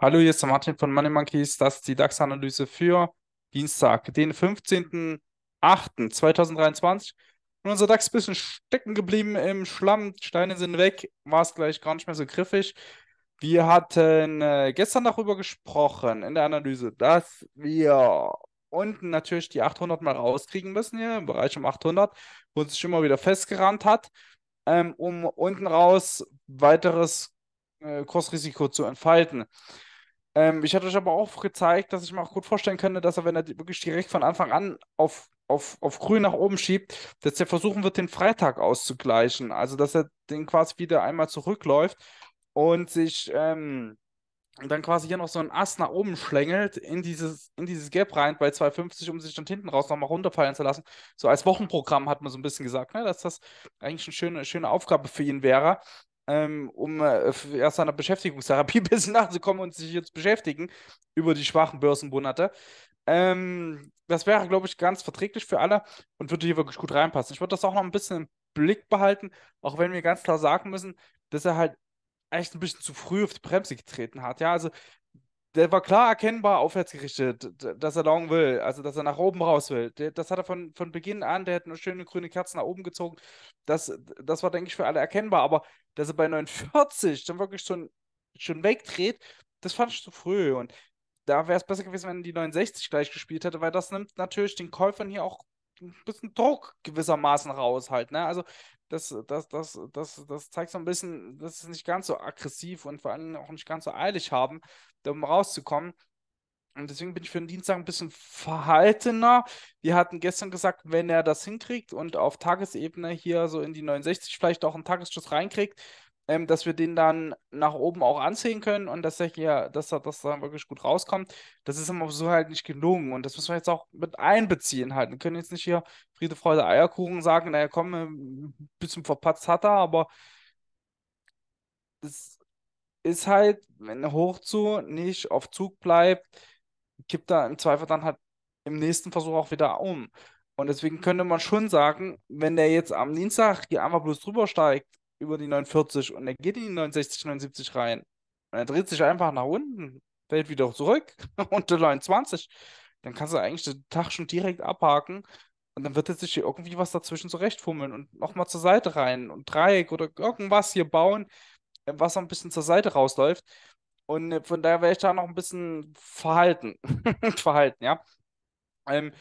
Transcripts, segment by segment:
Hallo, hier ist der Martin von Money Monkeys. Das ist die DAX-Analyse für Dienstag, den 15.08.2023. Und unser DAX ist ein bisschen stecken geblieben im Schlamm. Steine sind weg, war es gleich gar nicht mehr so griffig. Wir hatten äh, gestern darüber gesprochen in der Analyse, dass wir unten natürlich die 800 mal rauskriegen müssen hier im Bereich um 800, wo es sich immer wieder festgerannt hat, ähm, um unten raus weiteres äh, Kursrisiko zu entfalten. Ähm, ich hatte euch aber auch gezeigt, dass ich mir auch gut vorstellen könnte, dass er, wenn er wirklich direkt von Anfang an auf, auf, auf grün nach oben schiebt, dass er versuchen wird, den Freitag auszugleichen. Also, dass er den quasi wieder einmal zurückläuft und sich ähm, dann quasi hier noch so einen Ast nach oben schlängelt in dieses, in dieses Gap rein bei 2,50, um sich dann hinten raus nochmal runterfallen zu lassen. So als Wochenprogramm hat man so ein bisschen gesagt, ne, dass das eigentlich eine schöne, schöne Aufgabe für ihn wäre ähm, um äh, aus seiner Beschäftigungstherapie ein bisschen nachzukommen und sich jetzt beschäftigen über die schwachen Börsenmonate. Ähm, das wäre, glaube ich, ganz verträglich für alle und würde hier wirklich gut reinpassen. Ich würde das auch noch ein bisschen im Blick behalten, auch wenn wir ganz klar sagen müssen, dass er halt echt ein bisschen zu früh auf die Bremse getreten hat. Ja, also der war klar erkennbar aufwärts gerichtet, dass er long will, also dass er nach oben raus will. Das hat er von, von Beginn an, der hat eine schöne grüne Kerze nach oben gezogen. Das, das war, denke ich, für alle erkennbar. Aber dass er bei 49 dann wirklich schon, schon wegdreht, das fand ich zu früh. Und da wäre es besser gewesen, wenn die 69 gleich gespielt hätte, weil das nimmt natürlich den Käufern hier auch ein bisschen Druck gewissermaßen raus halt. Ne? Also das, das, das, das, das zeigt so ein bisschen, dass sie nicht ganz so aggressiv und vor allem auch nicht ganz so eilig haben, um rauszukommen. Und deswegen bin ich für den Dienstag ein bisschen verhaltener. Wir hatten gestern gesagt, wenn er das hinkriegt und auf Tagesebene hier so in die 69 vielleicht auch einen Tagesschuss reinkriegt, ähm, dass wir den dann nach oben auch anziehen können und dass er hier, dass er das dann wirklich gut rauskommt. Das ist immer so halt nicht gelungen und das müssen wir jetzt auch mit einbeziehen halt. Wir können jetzt nicht hier Friede, Freude, Eierkuchen sagen, naja, komm, ein äh, bisschen verpatzt hat er, aber das ist halt, wenn Hochzu nicht auf Zug bleibt, kippt er im Zweifel dann halt im nächsten Versuch auch wieder um. Und deswegen könnte man schon sagen, wenn der jetzt am Dienstag hier einfach bloß drüber steigt, über die 49 und er geht in die 69, 79 rein. Und er dreht sich einfach nach unten, fällt wieder zurück und die 29. Dann kannst du eigentlich den Tag schon direkt abhaken und dann wird jetzt sich hier irgendwie was dazwischen zurechtfummeln und nochmal zur Seite rein und Dreieck oder irgendwas hier bauen, was ein bisschen zur Seite rausläuft. Und äh, von daher wäre ich da noch ein bisschen verhalten. verhalten, ja. Ähm,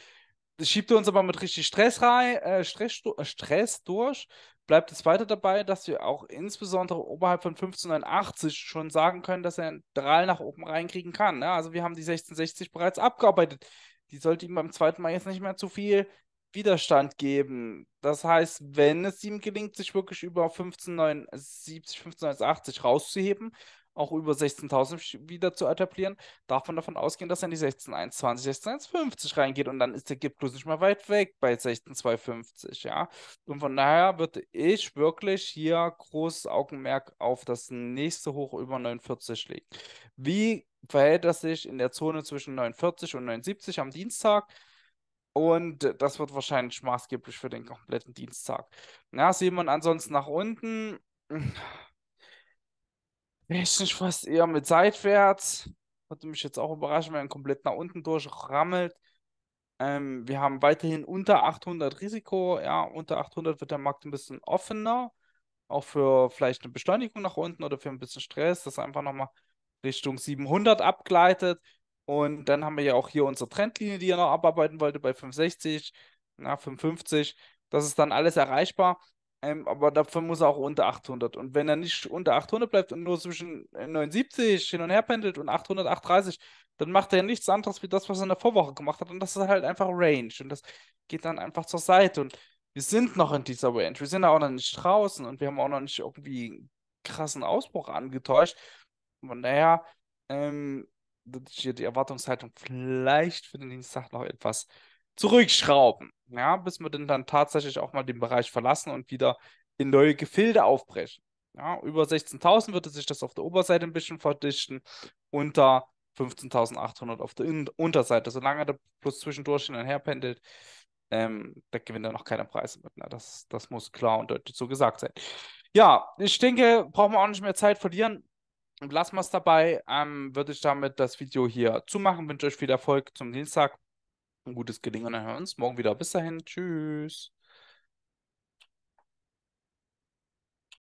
das schiebt uns aber mit richtig Stress rein, äh, Stress, äh, Stress durch bleibt es weiter dabei, dass wir auch insbesondere oberhalb von 1589 schon sagen können, dass er einen Drall nach oben reinkriegen kann. Ne? Also wir haben die 1660 bereits abgearbeitet. Die sollte ihm beim zweiten Mal jetzt nicht mehr zu viel Widerstand geben. Das heißt, wenn es ihm gelingt, sich wirklich über 1579, 1580 rauszuheben, auch über 16.000 wieder zu etablieren, darf man davon ausgehen, dass er in die 16.120, 16.150 reingeht und dann ist der Gipfel nicht mehr weit weg bei 16.250, ja. Und von daher würde ich wirklich hier großes Augenmerk auf das nächste Hoch über 49 legen. Wie verhält das sich in der Zone zwischen 49 und 79 am Dienstag? Und das wird wahrscheinlich maßgeblich für den kompletten Dienstag. Na, Simon, ansonsten nach unten Technisch fast eher mit seitwärts. Hatte mich jetzt auch überrascht, wenn er komplett nach unten durchrammelt. Ähm, wir haben weiterhin unter 800 Risiko. Ja, unter 800 wird der Markt ein bisschen offener. Auch für vielleicht eine Beschleunigung nach unten oder für ein bisschen Stress, das einfach nochmal Richtung 700 abgleitet. Und dann haben wir ja auch hier unsere Trendlinie, die er noch abarbeiten wollte, bei 560, na, 550. Das ist dann alles erreichbar. Ähm, aber dafür muss er auch unter 800. Und wenn er nicht unter 800 bleibt und nur zwischen 79 äh, hin und her pendelt und 800, 830, dann macht er nichts anderes wie das, was er in der Vorwoche gemacht hat. Und das ist halt einfach Range. Und das geht dann einfach zur Seite. Und wir sind noch in dieser Range. Wir sind auch noch nicht draußen und wir haben auch noch nicht irgendwie einen krassen Ausbruch angetäuscht. Von daher, ähm, würde hier die Erwartungshaltung vielleicht für den Dienstag noch etwas zurückschrauben, ja, bis wir denn dann tatsächlich auch mal den Bereich verlassen und wieder in neue Gefilde aufbrechen. Ja, über 16.000 würde sich das auf der Oberseite ein bisschen verdichten, unter 15.800 auf der in Unterseite. Solange der Plus zwischendurch hin und her pendelt, ähm, da gewinnt er noch keine Preise mit. Ne? Das, das muss klar und deutlich so gesagt sein. Ja, ich denke, brauchen wir auch nicht mehr Zeit verlieren. Lassen wir es dabei. Ähm, würde ich damit das Video hier zumachen. Wünsche euch viel Erfolg zum Dienstag ein gutes Gelingen und dann hören wir uns morgen wieder. Bis dahin, tschüss.